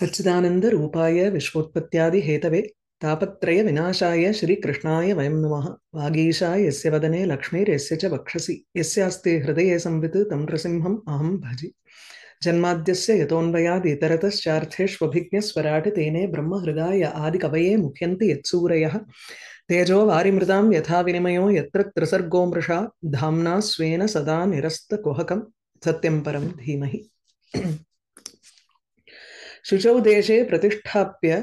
சச்சிதானந்த ரூபாய விஸ்வோத்பத்தியாதி ஹேதவே தாபத்ரய விநாசாய ஸ்ரீகிருஷ்ணாய வயம் நம வாகீஷா எஸ்ய வதனே லக்ஷ்மீர் எஸ்ய ச வக்ஷசி எஸ்யாஸ்தே ஹிருதய சம்வித் தம் நృசிம்ஹம் அஹம் பஜி ஜன்மாத்தியஸ்ய யதோன்வயாத் இதரதஸ்சார்த்தேஷ்வபிஜஸ்வராட் தேனே பிரம்மஹிருதாய ஆதிகவயே முக்கியந்தி யத்சூரய தேஜோ வாரிமிருதாம் யதா வினிமயோ யத்திர திரிசர்கோ மிருஷா தாம்னா ஸ்வேன சதா நிரஸ்த குஹகம் சத்யம் பரம் தீமஹி शुचौ देशे प्रतिष्ठाप्य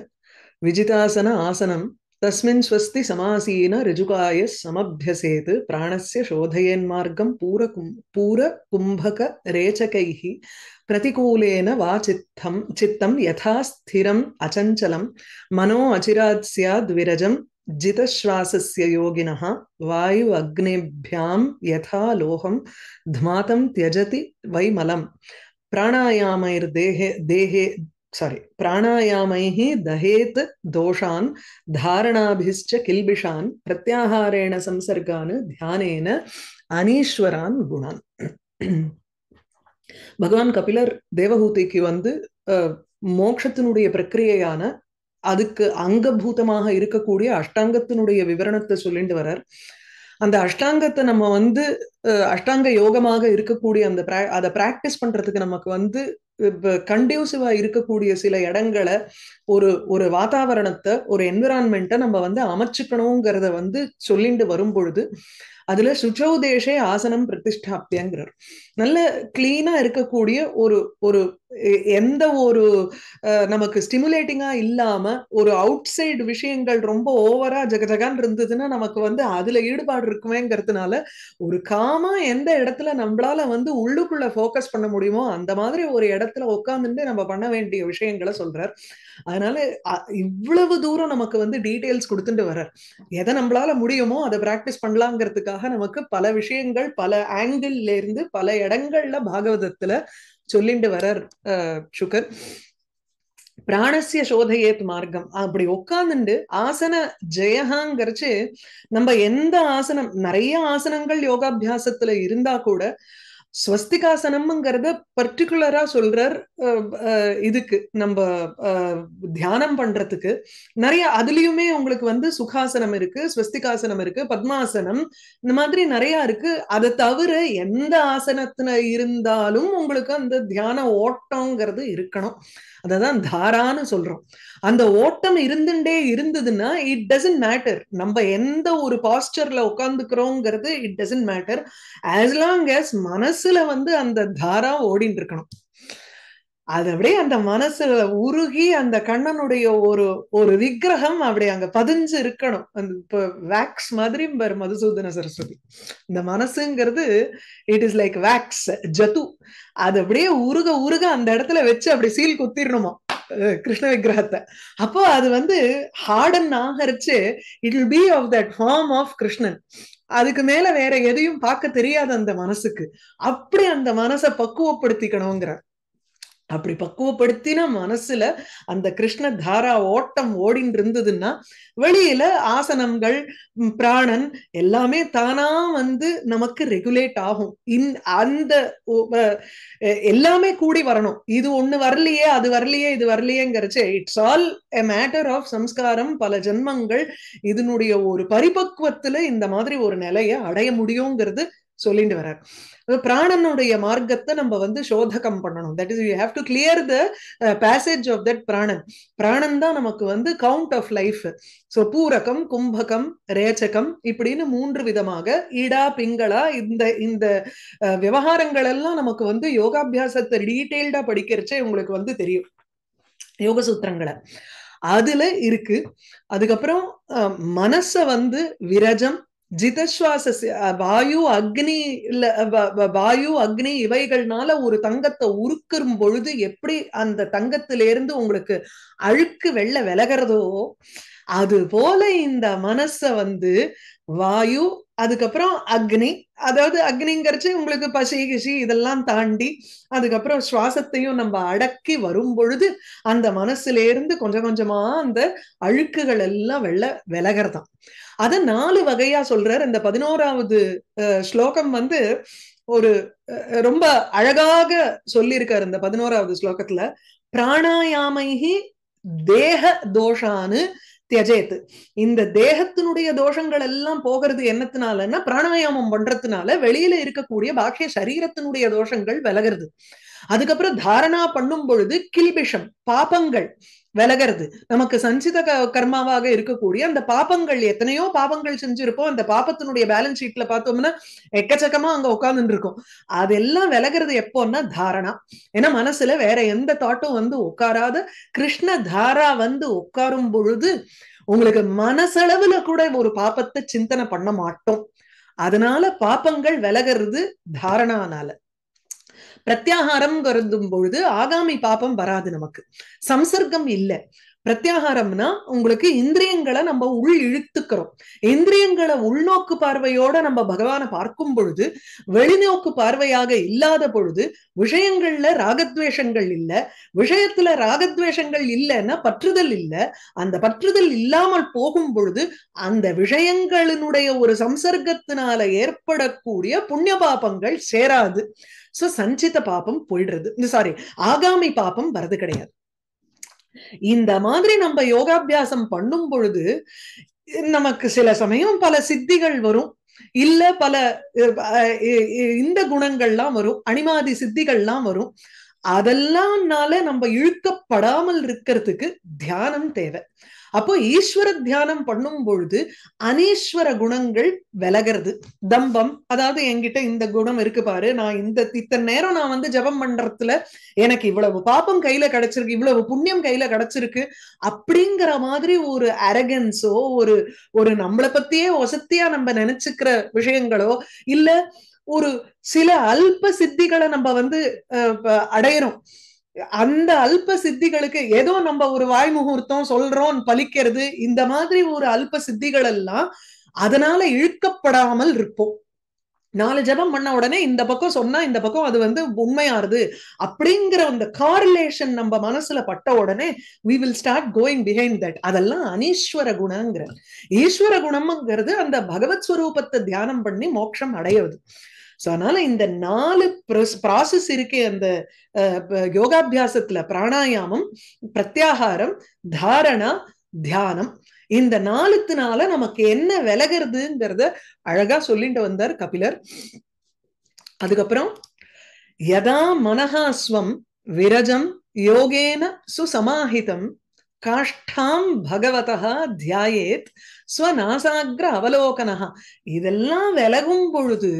विजितासन आसनं तस्मिन् स्वस्ति समासीन ऋजुकाय समभ्यसेत् प्राणस्य शोधयेन्मार्गं पूरकुं पूरकुम्भकरेचकैः प्रतिकूलेन वा चित्तं चित्तं यथा स्थिरम् अचञ्चलं मनो अचिरात् स्याद्विरजं जितश्वासस्य योगिनः वायुवग्नेभ्यां यथा लोहं ध्मातं त्यजति वैमलं प्राणायामैर्देहे देहे சாரி பிராணாயாமைஹி தஹேத் தோஷான் தாரணாபிஷ்ட கில்பிஷான் பிரத்யாகாரேண சம்சர்கான் தியானேன அனீஸ்வரான் குணான் பகவான் கபிலர் தேவஹூதிக்கு வந்து மோட்சத்தினுடைய பிரக்கிரியையான அதுக்கு அங்கபூதமாக இருக்கக்கூடிய அஷ்டாங்கத்தினுடைய விவரணத்தை சொல்லிட்டு வரார் அந்த அஷ்டாங்கத்தை நம்ம வந்து அஷ்டாங்க யோகமாக இருக்கக்கூடிய அந்த அதை பிராக்டிஸ் பண்றதுக்கு நமக்கு வந்து கண்டியூசிவா இருக்கக்கூடிய சில இடங்களை ஒரு ஒரு வாத்தாவரணத்தை ஒரு என்விரான்மெண்ட்டை நம்ம வந்து அமைச்சுக்கணுங்கிறத வந்து சொல்லிட்டு வரும் பொழுது அதுல சுச்சௌதேஷே ஆசனம் பிரதிஷ்டாப்தியங்கிறார் நல்ல கிளீனா இருக்கக்கூடிய ஒரு ஒரு எந்த ஒரு நமக்கு ஸ்டிமுலேட்டிங்கா இல்லாம ஒரு அவுட் சைடு விஷயங்கள் ரொம்ப ஓவரா ஜக ஜகான் இருந்ததுன்னா நமக்கு வந்து அதுல ஈடுபாடு இருக்குமேங்கிறதுனால ஒரு காமா எந்த இடத்துல நம்மளால வந்து உள்ளுக்குள்ள போக்கஸ் பண்ண முடியுமோ அந்த மாதிரி ஒரு இடத்துல உட்காந்துட்டு நம்ம பண்ண வேண்டிய விஷயங்களை சொல்றார் அதனால இவ்வளவு தூரம் நமக்கு வந்து டீட்டெயில்ஸ் கொடுத்துட்டு வர்றார் எதை நம்மளால முடியுமோ அதை பிராக்டிஸ் பண்ணலாங்கிறதுக்காக நமக்கு பல விஷயங்கள் பல ஆங்கிள்ல இருந்து பல இடங்கள்ல பாகவதத்துல சொல்லிண்டு வரார் சுகர் பிராணசிய சோதையேத் மார்க்கம் அப்படி உட்காந்துண்டு ஆசன ஜெயகாங்கிறச்சு நம்ம எந்த ஆசனம் நிறைய ஆசனங்கள் யோகாபியாசத்துல இருந்தா கூட ஸ்வஸ்திகாசனம்ங்கிறத பர்டிகுலரா சொல்றார் இதுக்கு நம்ம தியானம் பண்றதுக்கு நிறைய அதுலயுமே உங்களுக்கு வந்து சுகாசனம் இருக்கு ஸ்வஸ்திகாசனம் இருக்கு பத்மாசனம் இந்த மாதிரி நிறைய இருக்கு அதை தவிர எந்த ஆசனத்துல இருந்தாலும் உங்களுக்கு அந்த தியான ஓட்டங்கிறது இருக்கணும் அதை தான் தாரான்னு சொல்றோம் அந்த ஓட்டம் இருந்துட்டே இருந்ததுன்னா இட் டசன்ட் மேட்டர் நம்ம எந்த ஒரு பாஸ்டர்ல உட்காந்துக்கிறோங்கிறது it doesn't matter as long as மனசுல வந்து அந்த தாரா ஓடிட்டு இருக்கணும் அது அப்படியே அந்த மனசுல உருகி அந்த கண்ணனுடைய ஒரு ஒரு விக்கிரகம் அப்படி அங்க பதிஞ்சு இருக்கணும் அந்த இப்ப வேக்ஸ் மாதிரி பாரு மதுசூதன சரஸ்வதி இந்த மனசுங்கிறது இட் இஸ் லைக் வேக்ஸ் ஜத்து அது அப்படியே உருக உருக அந்த இடத்துல வச்சு அப்படி சீல் குத்திடணுமா கிருஷ்ண விக்கிரகத்தை அப்போ அது வந்து ஹார்டன் ஆகரிச்சு it will be of that form of Krishnan அதுக்கு மேல வேற எதையும் பார்க்க தெரியாது அந்த மனசுக்கு அப்படி அந்த மனசை பக்குவப்படுத்திக்கணுங்கிறார் அப்படி பக்குவப்படுத்தின மனசுல அந்த கிருஷ்ண தாரா ஓட்டம் ஓடின்னு இருந்ததுன்னா வெளியில ஆசனங்கள் பிராணன் எல்லாமே தானா வந்து நமக்கு ரெகுலேட் ஆகும் இன் அந்த எல்லாமே கூடி வரணும் இது ஒண்ணு வரலையே அது வரலையே இது வரலையேங்கிறச்சு it's all a matter of சம்ஸ்காரம் பல ஜென்மங்கள் இதனுடைய ஒரு பரிபக்குவத்துல இந்த மாதிரி ஒரு நிலையை அடைய முடியுங்கிறது சொல்லிட்டு வர்றார் பிராணனுடைய மார்க்கத்தை நம்ம வந்து சோதகம் பண்ணணும் that is you have to clear the passage of that பிராணன் பிராணன் தான் நமக்கு வந்து கவுண்ட் ஆஃப் லைஃப் ஸோ பூரகம் கும்பகம் ரேச்சகம் இப்படின்னு மூன்று விதமாக ஈடா பிங்களா இந்த இந்த விவகாரங்கள் எல்லாம் நமக்கு வந்து யோகாபியாசத்தை டீட்டெயில்டா படிக்கிறச்சே உங்களுக்கு வந்து தெரியும் யோக சூத்திரங்களை அதுல இருக்கு அதுக்கப்புறம் மனச வந்து விரஜம் ஜிதஸ்வாச வாயு அக்னி இல்ல வாயு அக்னி இவைகள்னால ஒரு தங்கத்தை உருக்கும் பொழுது எப்படி அந்த தங்கத்திலிருந்து உங்களுக்கு அழுக்கு வெள்ள விலகிறதோ அது போல இந்த மனச வந்து வாயு அதுக்கப்புறம் அக்னி அதாவது அக்னிங்கிறச்சு உங்களுக்கு பசி கிசி இதெல்லாம் தாண்டி அதுக்கப்புறம் சுவாசத்தையும் நம்ம அடக்கி வரும் பொழுது அந்த மனசுல இருந்து கொஞ்சம் கொஞ்சமா அந்த அழுக்குகள் எல்லாம் வெள்ள விலகிறதாம் அத நாலு வகையா சொல்றார் இந்த பதினோராவது ஸ்லோகம் வந்து ஒரு ரொம்ப அழகாக சொல்லியிருக்காரு இந்த பதினோராவது ஸ்லோகத்துல பிராணாயாமைகி தேக தோஷான்னு தியஜேத்து இந்த தேகத்தினுடைய தோஷங்கள் எல்லாம் போகிறது என்னத்தினாலன்னா பிராணாயாமம் பண்றதுனால வெளியில இருக்கக்கூடிய பாக்கிய சரீரத்தினுடைய தோஷங்கள் விலகிறது அதுக்கப்புறம் தாரணா பண்ணும் பொழுது கில்பிஷம் பாபங்கள் விலகிறது நமக்கு சஞ்சித கர்மாவாக இருக்கக்கூடிய அந்த பாபங்கள் எத்தனையோ பாபங்கள் செஞ்சிருப்போம் அந்த பாபத்தினுடைய பேலன்ஸ் ஷீட்ல பார்த்தோம்னா எக்கச்சக்கமா அங்க உட்காந்துட்டு இருக்கும் அதெல்லாம் விலகிறது எப்போன்னா தாரணா ஏன்னா மனசுல வேற எந்த தாட்டும் வந்து உட்காராது கிருஷ்ண தாரா வந்து உட்காரும் பொழுது உங்களுக்கு மனசளவுல கூட ஒரு பாபத்தை சிந்தனை பண்ண மாட்டோம் அதனால பாப்பங்கள் விலகிறது தாரணானால பிரத்யாகாரம் கருதும் பொழுது ஆகாமி பாபம் வராது நமக்கு சம்சர்க்கம் இல்லை பிரத்யாகாரம்னா உங்களுக்கு இந்திரியங்களை நம்ம உள் இழுத்துக்கிறோம் இந்திரியங்களை உள்நோக்கு பார்வையோட நம்ம பகவானை பார்க்கும் பொழுது வெளிநோக்கு பார்வையாக இல்லாத பொழுது விஷயங்கள்ல ராகத்வேஷங்கள் இல்ல விஷயத்துல ராகத்வேஷங்கள் இல்லைன்னா பற்றுதல் இல்ல அந்த பற்றுதல் இல்லாமல் போகும் பொழுது அந்த விஷயங்களினுடைய ஒரு சம்சர்க்கத்தினால ஏற்படக்கூடிய புண்ணிய பாபங்கள் சேராது சோ சஞ்சித பாபம் போயிடுறது சாரி ஆகாமி பாபம் வரது கிடையாது இந்த மாதிரி நம்ம யோகாபியாசம் பண்ணும் பொழுது நமக்கு சில சமயம் பல சித்திகள் வரும் இல்ல பல இந்த குணங்கள்லாம் வரும் அணிமாதி சித்திகள்லாம் வரும் அதெல்லாம்னால நம்ம இழுக்கப்படாமல் இருக்கிறதுக்கு தியானம் தேவை அப்போ ஈஸ்வர தியானம் பண்ணும் பொழுது அனீஸ்வர குணங்கள் விலகிறது தம்பம் அதாவது என்கிட்ட இந்த குணம் இருக்கு பாரு நான் இந்த இத்தனை நேரம் நான் வந்து ஜபம் பண்றதுல எனக்கு இவ்வளவு பாப்பம் கையில கிடைச்சிருக்கு இவ்வளவு புண்ணியம் கையில கிடைச்சிருக்கு அப்படிங்கிற மாதிரி ஒரு அரகன்ஸோ ஒரு ஒரு நம்மளை பத்தியே வசத்தியா நம்ம நினைச்சுக்கிற விஷயங்களோ இல்ல ஒரு சில அல்ப சித்திகளை நம்ம வந்து அஹ் அடையிறோம் அந்த அல்ப சித்திகளுக்கு ஏதோ நம்ம ஒரு வாய் முகூர்த்தம் சொல்றோம் பலிக்கிறது இந்த மாதிரி ஒரு அல்ப சித்திகள் எல்லாம் அதனால இழுக்கப்படாமல் இருப்போம் நாலு ஜபம் பண்ண உடனே இந்த பக்கம் சொன்னா இந்த பக்கம் அது வந்து உண்மையாருது அப்படிங்கிற அந்த காரிலேஷன் நம்ம மனசுல பட்ட உடனே we will start going behind that அதெல்லாம் அனீஸ்வர குணங்கிற ஈஸ்வர குணம்ங்கிறது அந்த பகவத் ஸ்வரூபத்தை தியானம் பண்ணி மோட்சம் அடையவது ஸோ அதனால இந்த நாலு ப்ராசஸ் இருக்கே அந்த யோகாபியாசத்துல பிராணாயாமம் பிரத்யாகாரம் தாரணா தியானம் இந்த நாலுத்துனால நமக்கு என்ன விலகிறதுங்கிறத அழகா சொல்லிட்டு வந்தார் கபிலர் அதுக்கப்புறம் யதா மனஹாஸ்வம் விரஜம் யோகேன சுசமாஹிதம் காஷ்டாம் பகவதா தியாயேத் ஸ்வநாசாகிர அவலோகனா இதெல்லாம் விலகும் பொழுது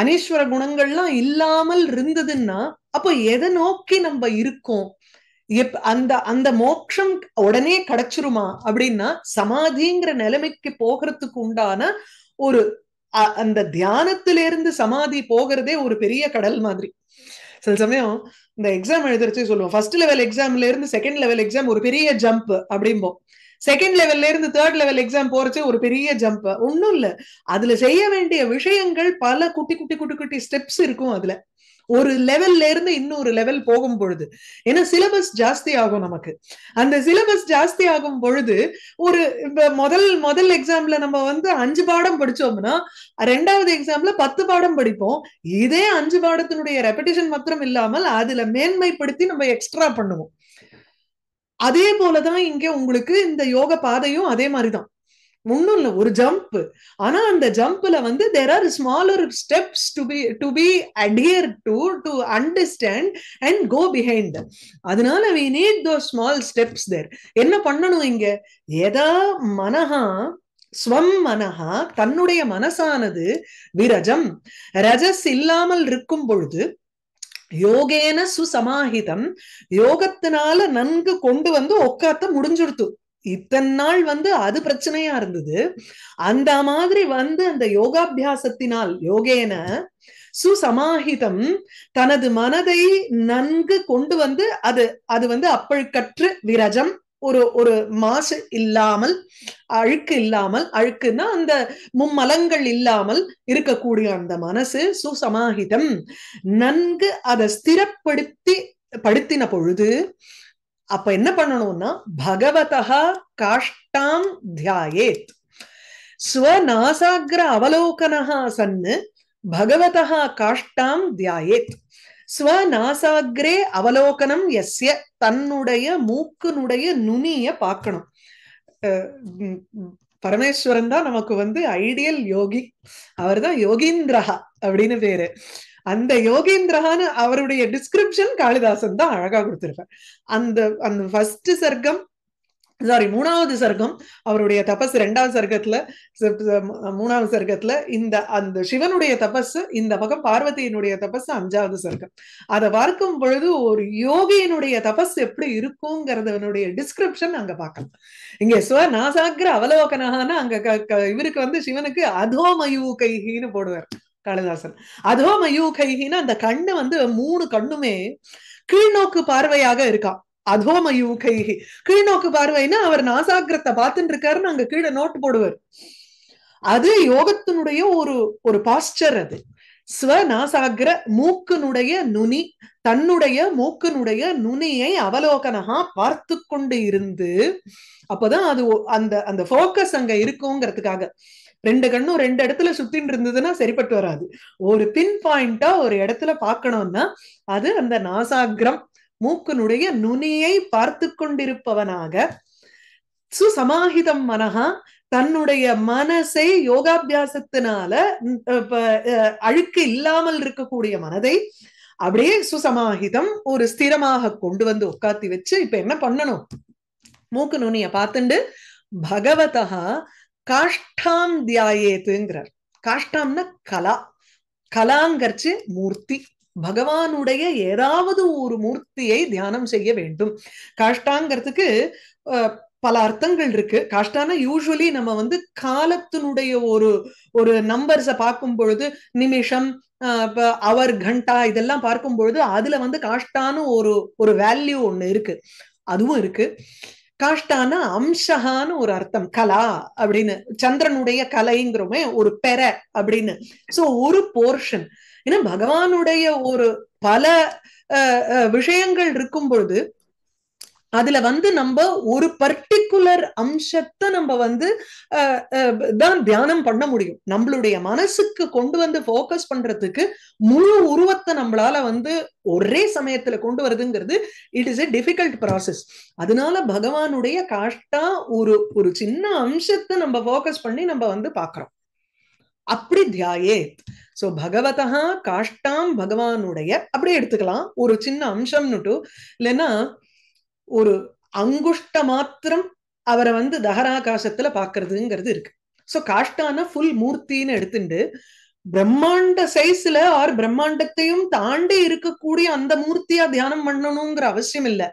அனீஸ்வர குணங்கள்லாம் இல்லாமல் இருந்ததுன்னா அப்போ எதை நோக்கி நம்ம இருக்கோம் எப் அந்த அந்த மோட்சம் உடனே கிடைச்சிருமா அப்படின்னா சமாதிங்கிற நிலைமைக்கு போகிறதுக்கு உண்டான ஒரு அந்த தியானத்திலிருந்து சமாதி போகிறதே ஒரு பெரிய கடல் மாதிரி சில சமயம் இந்த எக்ஸாம் எழுதுறச்சே சொல்லுவோம் ஃபர்ஸ்ட் லெவல் எக்ஸாம்ல இருந்து செகண்ட் லெவல் எக்ஸாம் ஒரு பெரிய ஜம்ப் அப்படிம்போம் செகண்ட் லெவல்ல இருந்து தேர்ட் லெவல் எக்ஸாம் போறச்சு ஒரு பெரிய ஜம்ப் ஒன்னும் இல்ல அதுல செய்ய வேண்டிய விஷயங்கள் பல குட்டி குட்டி குட்டி குட்டி ஸ்டெப்ஸ் இருக்கும் அதுல ஒரு லெவல்ல இருந்து இன்னொரு லெவல் போகும் பொழுது ஏன்னா சிலபஸ் ஜாஸ்தி ஆகும் நமக்கு அந்த சிலபஸ் ஜாஸ்தி ஆகும் பொழுது ஒரு இப்ப முதல் முதல் எக்ஸாம்ல நம்ம வந்து அஞ்சு பாடம் படிச்சோம்னா ரெண்டாவது எக்ஸாம்ல பத்து பாடம் படிப்போம் இதே அஞ்சு பாடத்தினுடைய ரெப்படிஷன் மாத்திரம் இல்லாமல் அதுல மேன்மைப்படுத்தி நம்ம எக்ஸ்ட்ரா பண்ணுவோம் அதே போலதான் இங்க உங்களுக்கு இந்த யோக பாதையும் அதே மாதிரிதான் ஒண்ணும் இல்லை ஒரு ஜம்ப் ஆனா அந்த ஜம்ப்ல வந்து there are smaller steps to be to be அடியர் to to understand and go behind அதனால we need those small steps there என்ன பண்ணணும் இங்க எதா மனஹா ஸ்வம் மனஹா தன்னுடைய மனசானது விரஜம் ரஜஸ் இல்லாமல் இருக்கும் பொழுது யோகேன சுசமாஹிதம் யோகத்தினால நன்கு கொண்டு வந்து உக்காத்த முடிஞ்சுடுத்து இத்தனை நாள் வந்து அது பிரச்சனையா இருந்தது அந்த மாதிரி வந்து அந்த யோகாபியாசத்தினால் யோகேன சுசமாஹிதம் தனது மனதை நன்கு கொண்டு வந்து அது அது வந்து கற்று விரஜம் ஒரு ஒரு மாசு இல்லாமல் அழுக்கு இல்லாமல் அழுக்குன்னா அந்த மும்மலங்கள் இல்லாமல் இருக்கக்கூடிய அந்த மனசு சுசமாகிதம் நன்கு அதை ஸ்திரப்படுத்தி படுத்தின பொழுது அப்ப என்ன பண்ணணும்னா பகவதா காஷ்டாம் தியாயேத் ஸ்வநாசாகர அவலோகனஹா சன்னு பகவதா காஷ்டாம் தியாயேத் ஸ்வநாசாகிரே அவலோகனம் எஸ்ய தன்னுடைய மூக்குனுடைய நுனிய பார்க்கணும் பரமேஸ்வரன் தான் நமக்கு வந்து ஐடியல் யோகி அவர் தான் யோகீந்திரஹா அப்படின்னு பேரு அந்த யோகீந்திரஹான்னு அவருடைய டிஸ்கிரிப்ஷன் காளிதாசன் தான் அழகா கொடுத்திருப்பார் அந்த அந்த ஃபர்ஸ்ட் சர்க்கம் சாரி மூணாவது சர்க்கம் அவருடைய தபஸ் ரெண்டாவது சர்க்கத்துல மூணாவது சர்க்கத்துல இந்த அந்த சிவனுடைய தபஸ் இந்த பக்கம் பார்வதியினுடைய தபஸ் அஞ்சாவது சர்க்கம் அதை பார்க்கும் பொழுது ஒரு யோகியினுடைய தபஸ் எப்படி இருக்குங்கிறதனுடைய டிஸ்கிரிப்ஷன் அங்க பார்க்கலாம் இங்க சுவ நாசாகிர அவலோகனான அங்க இவருக்கு வந்து சிவனுக்கு அதோமயூ கைகின்னு போடுவார் காளிதாசன் அதோமயூ கைகின்னு அந்த கண்ணு வந்து மூணு கண்ணுமே கீழ்நோக்கு பார்வையாக இருக்கான் அதோமயூ கைகி நோக்கு பார்வைன்னா அவர் நாசாகிரத்தை பார்த்துட்டு இருக்காருன்னு அங்க கீழே நோட்டு போடுவார் அது யோகத்தினுடைய ஒரு ஒரு பாஸ்டர் அது ஸ்வ நாசாகிர மூக்கனுடைய நுனி தன்னுடைய மூக்கனுடைய நுனியை அவலோகனகா பார்த்து கொண்டு இருந்து அப்பதான் அது அந்த அந்த போக்கஸ் அங்க இருக்குங்கிறதுக்காக ரெண்டு கண்ணும் ரெண்டு இடத்துல சுத்தின்னு இருந்ததுன்னா சரிப்பட்டு வராது ஒரு பின் பாயிண்டா ஒரு இடத்துல பாக்கணும்னா அது அந்த நாசாகிரம் மூக்கனுடைய நுனியை பார்த்து கொண்டிருப்பவனாக சுசமாஹிதம் மனஹா தன்னுடைய மனசை யோகாபியாசத்தினால அழுக்கு இல்லாமல் இருக்கக்கூடிய மனதை அப்படியே சுசமாஹிதம் ஒரு ஸ்திரமாக கொண்டு வந்து உட்காத்தி வச்சு இப்ப என்ன பண்ணணும் மூக்கு நுனிய பார்த்துண்டு பகவதா காஷ்டாம் தியாயேதுங்கிறார் காஷ்டாம்னா கலா கலாங்கர்ச்சி மூர்த்தி பகவானுடைய ஏதாவது ஒரு மூர்த்தியை தியானம் செய்ய வேண்டும் காஷ்டாங்கிறதுக்கு பல அர்த்தங்கள் இருக்கு காஷ்டானா யூஸ்வலி நம்ம வந்து காலத்தினுடைய ஒரு ஒரு நம்பர்ஸை பார்க்கும் பொழுது நிமிஷம் அவர் கண்டா இதெல்லாம் பார்க்கும் பொழுது அதுல வந்து காஷ்டான்னு ஒரு ஒரு வேல்யூ ஒண்ணு இருக்கு அதுவும் இருக்கு காஷ்டான அம்சகான்னு ஒரு அர்த்தம் கலா அப்படின்னு சந்திரனுடைய கலைங்கிறோமே ஒரு பெற அப்படின்னு சோ ஒரு போர்ஷன் ஏன்னா பகவானுடைய ஒரு பல விஷயங்கள் இருக்கும் பொழுது அதுல வந்து நம்ம ஒரு பர்டிகுலர் அம்சத்தை நம்ம வந்து தான் தியானம் பண்ண முடியும் நம்மளுடைய மனசுக்கு கொண்டு வந்து போக்கஸ் பண்றதுக்கு முழு உருவத்தை நம்மளால வந்து ஒரே சமயத்துல கொண்டு வருதுங்கிறது it is a difficult process அதனால பகவானுடைய காஷ்டா ஒரு ஒரு சின்ன அம்சத்தை நம்ம போக்கஸ் பண்ணி நம்ம வந்து பாக்குறோம் அப்படி தியாயே சோ பகவதா காஷ்டாம் பகவானுடைய அப்படியே எடுத்துக்கலாம் ஒரு சின்ன அம்சம்னுட்டு இல்லைன்னா ஒரு அங்குஷ்ட மாத்திரம் அவரை வந்து தகராகாசத்துல பாக்குறதுங்கிறது இருக்கு சோ காஷ்டான ஃபுல் மூர்த்தின்னு எடுத்துட்டு பிரம்மாண்ட சைஸ்ல ஆர் பிரம்மாண்டத்தையும் தாண்டி இருக்கக்கூடிய அந்த மூர்த்தியா தியானம் பண்ணணுங்கிற அவசியம் இல்லை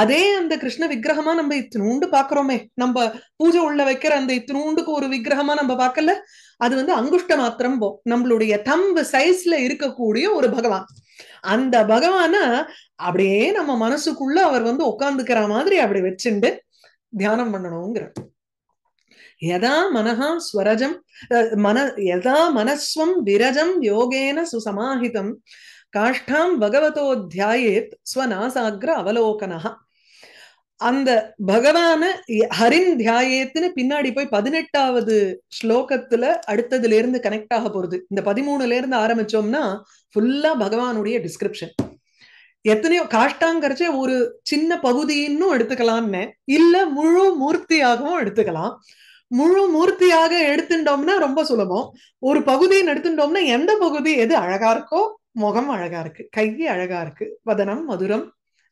அதே அந்த கிருஷ்ண விக்கிரகமா நம்ம இத்தினூண்டு பாக்குறோமே நம்ம பூஜை உள்ள வைக்கிற அந்த இத்தினூண்டுக்கு ஒரு விக்கிரகமா நம்ம பார்க்கல அது வந்து அங்குஷ்ட மாத்திரம் போ நம்மளுடைய தம்பு சைஸ்ல இருக்கக்கூடிய ஒரு பகவான் அந்த பகவான அப்படியே நம்ம மனசுக்குள்ள அவர் வந்து உட்காந்துக்கிற மாதிரி அப்படி வச்சுண்டு தியானம் பண்ணணுங்கிற யதா மனஹா ஸ்வரஜம் மன எதா மனஸ்வம் விரஜம் யோகேன சுசமாஹிதம் காஷ்டாம் பகவதோ தியாயேத் அவலோகனஹா அந்த பகவான ஹரின் தியாயத்துன்னு பின்னாடி போய் பதினெட்டாவது ஸ்லோகத்துல அடுத்ததுல இருந்து கனெக்ட் ஆக போறது இந்த பதிமூணுல இருந்து ஆரம்பிச்சோம்னா ஃபுல்லா பகவானுடைய டிஸ்கிரிப்ஷன் எத்தனையோ காஷ்டாங்கரைச்சே ஒரு சின்ன பகுதியின்னு எடுத்துக்கலாம்னு இல்ல முழு மூர்த்தியாகவும் எடுத்துக்கலாம் முழு மூர்த்தியாக எடுத்துட்டோம்னா ரொம்ப சுலபம் ஒரு பகுதின்னு எடுத்துட்டோம்னா எந்த பகுதி எது அழகா இருக்கோ முகம் அழகா இருக்கு கை அழகா இருக்கு வதனம் மதுரம்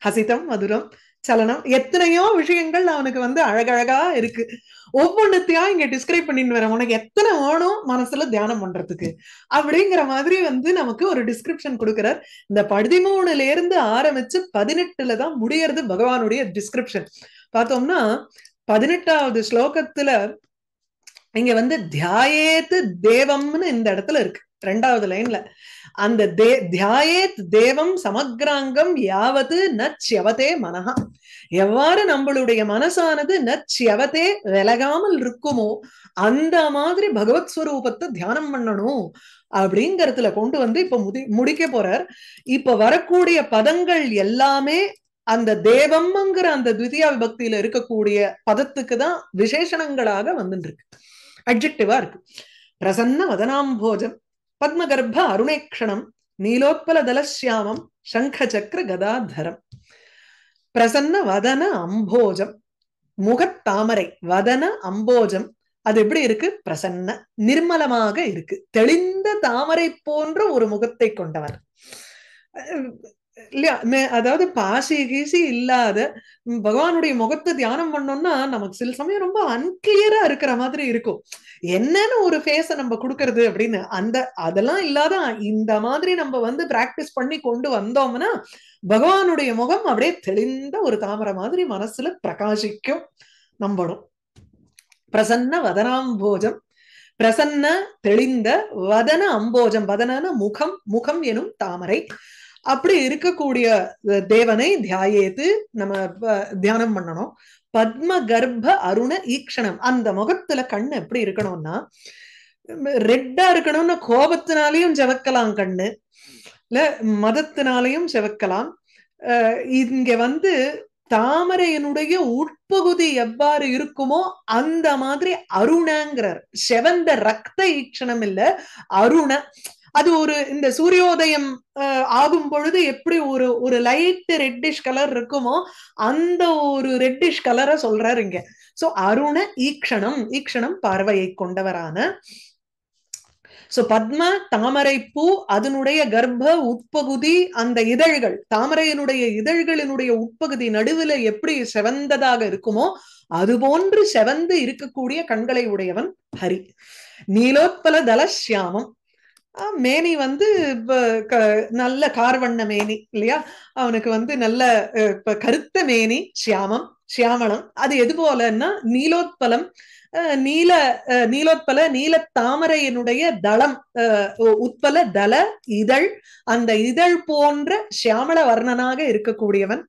ஹசிதம் மதுரம் சலனம் எத்தனையோ விஷயங்கள் அவனுக்கு வந்து அழகழகா இருக்கு ஒவ்வொன்னத்தையா இங்க டிஸ்கிரைப் பண்ணிட்டு வர உனக்கு எத்தனை வேணும் மனசுல தியானம் பண்றதுக்கு அப்படிங்கிற மாதிரி வந்து நமக்கு ஒரு டிஸ்கிரிப்ஷன் கொடுக்கிறார் இந்த பதிமூணுல இருந்து ஆரம்பிச்சு பதினெட்டுல தான் முடியறது பகவானுடைய டிஸ்கிரிப்ஷன் பார்த்தோம்னா பதினெட்டாவது ஸ்லோகத்துல இங்க வந்து தியாயேத்து தேவம்னு இந்த இடத்துல இருக்கு ரெண்டாவது லைன்ல அந்த தே தியாயேத் தேவம் சமக்ராங்கம் யாவது நச்செவதே மனஹா எவ்வாறு நம்மளுடைய மனசானது நச்செவதே விலகாமல் இருக்குமோ அந்த மாதிரி பகவத் ஸ்வரூபத்தை தியானம் பண்ணணும் அப்படிங்கறதுல கொண்டு வந்து இப்ப முடி முடிக்க போறார் இப்ப வரக்கூடிய பதங்கள் எல்லாமே அந்த தேவம்ங்கிற அந்த துவிதியா விபக்தியில இருக்கக்கூடிய பதத்துக்கு தான் விசேஷணங்களாக வந்துட்டு இருக்கு அப்ஜெக்டிவா இருக்கு பிரசன்ன வதனாம்போஜம் பத்மகர்ப அருணேக்ஷணம் நீலோத்பல தலசியாமம் சங்கச்சக்கர கதாதரம் பிரசன்ன வதன அம்போஜம் முகத்தாமரை வதன அம்போஜம் அது எப்படி இருக்கு பிரசன்ன நிர்மலமாக இருக்கு தெளிந்த தாமரை போன்ற ஒரு முகத்தை கொண்டவர் இல்லையா அதாவது பாசி கீசி இல்லாத பகவானுடைய முகத்தை தியானம் பண்ணோம்னா நமக்கு சில சமயம் ரொம்ப அன்கிளியரா இருக்கிற மாதிரி இருக்கும் என்னன்னு ஒரு ஃபேஸை நம்ம கொடுக்கறது அப்படின்னு அந்த அதெல்லாம் இல்லாத இந்த மாதிரி நம்ம வந்து பிராக்டிஸ் பண்ணி கொண்டு வந்தோம்னா பகவானுடைய முகம் அப்படியே தெளிந்த ஒரு தாமரை மாதிரி மனசுல பிரகாசிக்கும் நம்பணும் பிரசன்ன வதனாம்போஜம் பிரசன்ன தெளிந்த வதன அம்போஜம் வதனன முகம் முகம் எனும் தாமரை அப்படி இருக்கக்கூடிய தேவனை தியாயேத்து நம்ம தியானம் பண்ணணும் பத்ம கர்ப்ப அருண ஈக்ஷணம் அந்த முகத்துல கண்ணு எப்படி இருக்கணும்னா ரெட்டா இருக்கணும்னா கோபத்தினாலையும் செவக்கலாம் கண்ணு இல்ல மதத்தினாலையும் செவக்கலாம் இங்க வந்து தாமரையினுடைய உட்பகுதி எவ்வாறு இருக்குமோ அந்த மாதிரி அருணங்கிறார் செவந்த ரத்த ஈக்ஷணம் இல்ல அருண அது ஒரு இந்த சூரியோதயம் ஆகும் பொழுது எப்படி ஒரு ஒரு லைட் ரெட்டிஷ் கலர் இருக்குமோ அந்த ஒரு ரெட்டிஷ் கலரை சொல்றாரு இங்க சோ அருண ஈக்ஷணம் ஈக்ஷணம் பார்வையை கொண்டவரான சோ பத்ம தாமரை பூ அதனுடைய கர்ப்ப உட்பகுதி அந்த இதழ்கள் தாமரையினுடைய இதழ்களினுடைய உட்பகுதி நடுவில் எப்படி செவந்ததாக இருக்குமோ அது போன்று செவந்து இருக்கக்கூடிய கண்களை உடையவன் ஹரி நீலோத்பல தலசியாமம் மேனி வந்து நல்ல கார்வண்ண மேனி இல்லையா அவனுக்கு வந்து நல்ல கருத்த மேனி சியாமம் சியாமளம் அது எது போலன்னா நீலோத்பலம் நீல நீலோத்பல நீல தாமரையினுடைய தளம் உட்பல தல இதழ் அந்த இதழ் போன்ற சியாமள வர்ணனாக இருக்கக்கூடியவன்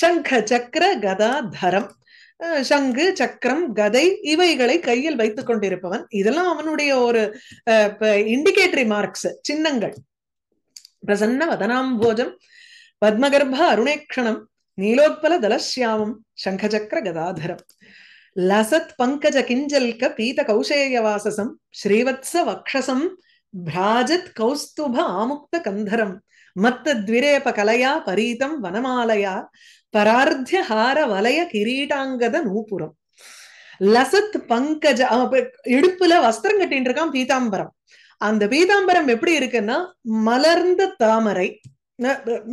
சங்க சக்கர கதா தரம் சங்கு சக்கரம் கதை இவைகளை கையில் வைத்துக் கொண்டிருப்பவன் இதெல்லாம் அவனுடைய ஒரு இண்டிகேட்டரி மார்க்ஸ் சின்னங்கள் பிரசன்ன வதனாம் போஜம் பத்மகர்ப அருணேக்ஷணம் நீலோத்பல தலசியாமம் சங்கச்சக்கர கதாதரம் லசத் பங்கஜ கிஞ்சல்க பீத கௌசேய வாசசம் ஸ்ரீவத்ச வக்ஷசம் பிராஜத் கௌஸ்துப ஆமுக்த கந்தரம் மத்த த்விரேப கலையா பரீதம் வனமாலயா பரார்த்தியஹார வலய கிரீடாங்கத நூபுரம் லசத் பங்கஜ இடுப்புல வஸ்திரம் கட்டின்னு இருக்கான் பீதாம்பரம் அந்த பீதாம்பரம் எப்படி இருக்குன்னா மலர்ந்த தாமரை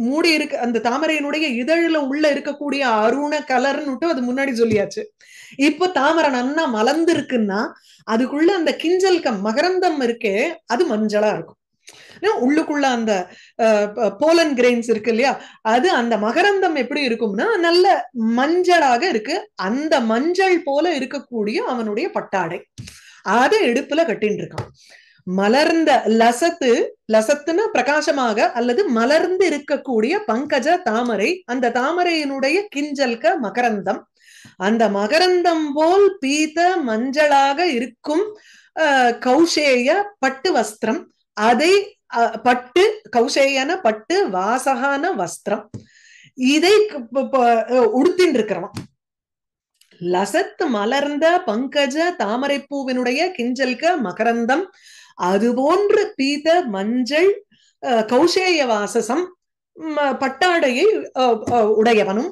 மூடி இருக்க அந்த தாமரையினுடைய இதழில உள்ள இருக்கக்கூடிய அருண கலர்னுட்டு அது முன்னாடி சொல்லியாச்சு இப்ப தாமரை நன்னா மலர்ந்து இருக்குன்னா அதுக்குள்ள அந்த கிஞ்சல் மகரந்தம் இருக்கே அது மஞ்சளா இருக்கும் உள்ளுக்குள்ள அந்த போலன் கிரெயின்ஸ் இருக்கு இல்லையா அது அந்த மகரந்தம் எப்படி இருக்கும்னா நல்ல மஞ்சளாக இருக்கு அந்த மஞ்சள் போல இருக்கக்கூடிய அவனுடைய பட்டாடை அதை இடுப்புல கட்டின் இருக்கான் மலர்ந்த லசத்து லசத்துன்னு பிரகாசமாக அல்லது மலர்ந்து இருக்கக்கூடிய பங்கஜ தாமரை அந்த தாமரையினுடைய கிஞ்சல்க மகரந்தம் அந்த மகரந்தம் போல் பீத மஞ்சளாக இருக்கும் கௌஷேய பட்டு வஸ்திரம் அதை பட்டு கௌசேயன பட்டு வாசகான வஸ்திரம் இதை உடுத்தின்னு இருக்கிறவன் லசத் மலர்ந்த பங்கஜ தாமரைப்பூவினுடைய கிஞ்சல்க மகரந்தம் அது போன்று பீத மஞ்சள் கௌசேய வாசசம் பட்டாடையை உடையவனும்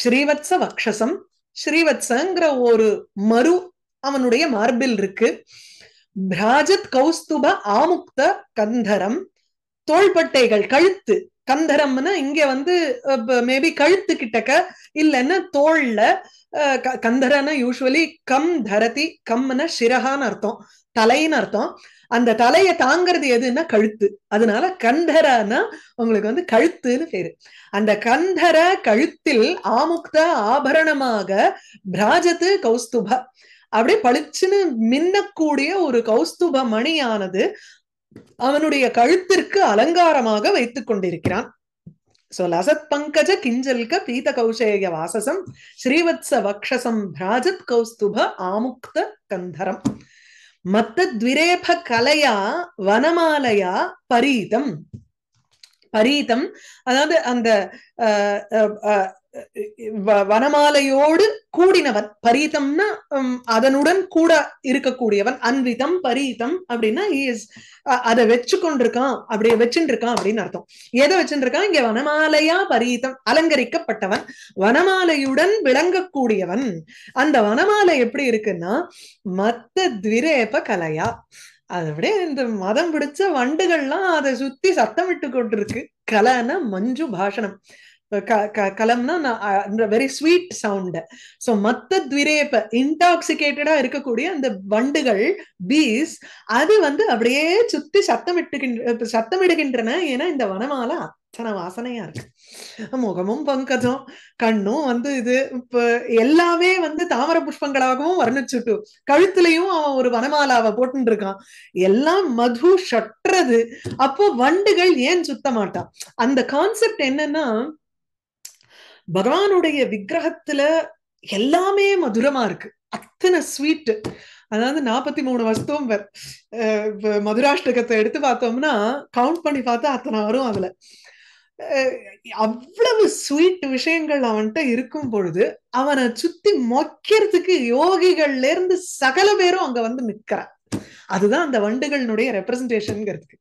ஸ்ரீவத்ச வக்ஷசம் ஸ்ரீவத்சங்கிற ஒரு மரு அவனுடைய மார்பில் இருக்கு பிராஜத் கௌஸ்துப ஆமுக்த கந்தரம் தோள்பட்டைகள் கழுத்து கந்தரம்னா இங்க வந்து மேபி கழுத்து கிட்டக்க இல்லைன்னா தோல்ல கந்தரனா யூஸ்வலி கம் தரதி கம்னா சிரஹான்னு அர்த்தம் தலைன்னு அர்த்தம் அந்த தலையை தாங்கிறது எதுன்னா கழுத்து அதனால கந்தரனா உங்களுக்கு வந்து கழுத்துன்னு பேரு அந்த கந்தர கழுத்தில் ஆமுக்த ஆபரணமாக பிராஜத்து கௌஸ்துப அப்படியே பளிச்சுன்னு மின்னக்கூடிய ஒரு கௌஸ்துப மணியானது அவனுடைய கழுத்திற்கு அலங்காரமாக வைத்துக் கொண்டிருக்கிறான் சோ லசத் பங்கஜ கிஞ்சல்க பீத கௌசேய வாசசம் ஸ்ரீவத்ச வக்ஷசம் ராஜத் கௌஸ்துப ஆமுக்த கந்தரம் மத்த துவிரேப கலையா வனமாலையா பரீதம் பரீதம் அதாவது அந்த வனமாலையோடு கூடினவன் பரீதம்னா அதனுடன் கூட இருக்கக்கூடியவன் அன்விதம் பரீதம் அப்படின்னா இஸ் அதை வச்சு கொண்டிருக்கான் வச்சுட்டு இருக்கான் அப்படின்னு அர்த்தம் எதை வச்சுருக்கான் இங்க வனமாலையா பரீதம் அலங்கரிக்கப்பட்டவன் வனமாலையுடன் விளங்கக்கூடியவன் அந்த வனமாலை எப்படி இருக்குன்னா மத்த திரேப கலையா அது அப்படியே இந்த மதம் பிடிச்ச வண்டுகள்லாம் அதை சுத்தி சத்தமிட்டு கொண்டிருக்கு கலைன்னா மஞ்சு பாஷணம் கலம்னா நான் வெரி ஸ்வீட் சவுண்ட் சோ மத்த துவிரேப்ப இன்டாக்சிகேட்டடா இருக்கக்கூடிய அந்த வண்டுகள் பீஸ் அது வந்து அப்படியே சுத்தி சத்தம் சத்தமிடுகின்றன ஏன்னா இந்த வனமால அத்தனை வாசனையா இருக்கு முகமும் பங்கஜம் கண்ணும் வந்து இது இப்ப எல்லாமே வந்து தாமர புஷ்பங்களாகவும் வர்ணிச்சுட்டு கழுத்துலயும் அவன் ஒரு வனமாலாவை போட்டு இருக்கான் எல்லாம் மது சற்றது அப்போ வண்டுகள் ஏன் சுத்த மாட்டான் அந்த கான்செப்ட் என்னன்னா பகவானுடைய விக்கிரகத்துல எல்லாமே மதுரமா இருக்கு அத்தனை ஸ்வீட்டு அதாவது நாற்பத்தி மூணு வருஷத்தும் மதுராஷ்டகத்தை எடுத்து பார்த்தோம்னா கவுண்ட் பண்ணி பார்த்தா அத்தனை வரும் அதுல அவ்வளவு ஸ்வீட் விஷயங்கள் அவன்கிட்ட இருக்கும் பொழுது அவனை சுத்தி மொக்கிறதுக்கு யோகிகள்ல இருந்து சகல பேரும் அங்க வந்து நிக்கிறான் அதுதான் அந்த வண்டுகளினுடைய ரெப்ரசன்டேஷன்ங்கிறதுக்கு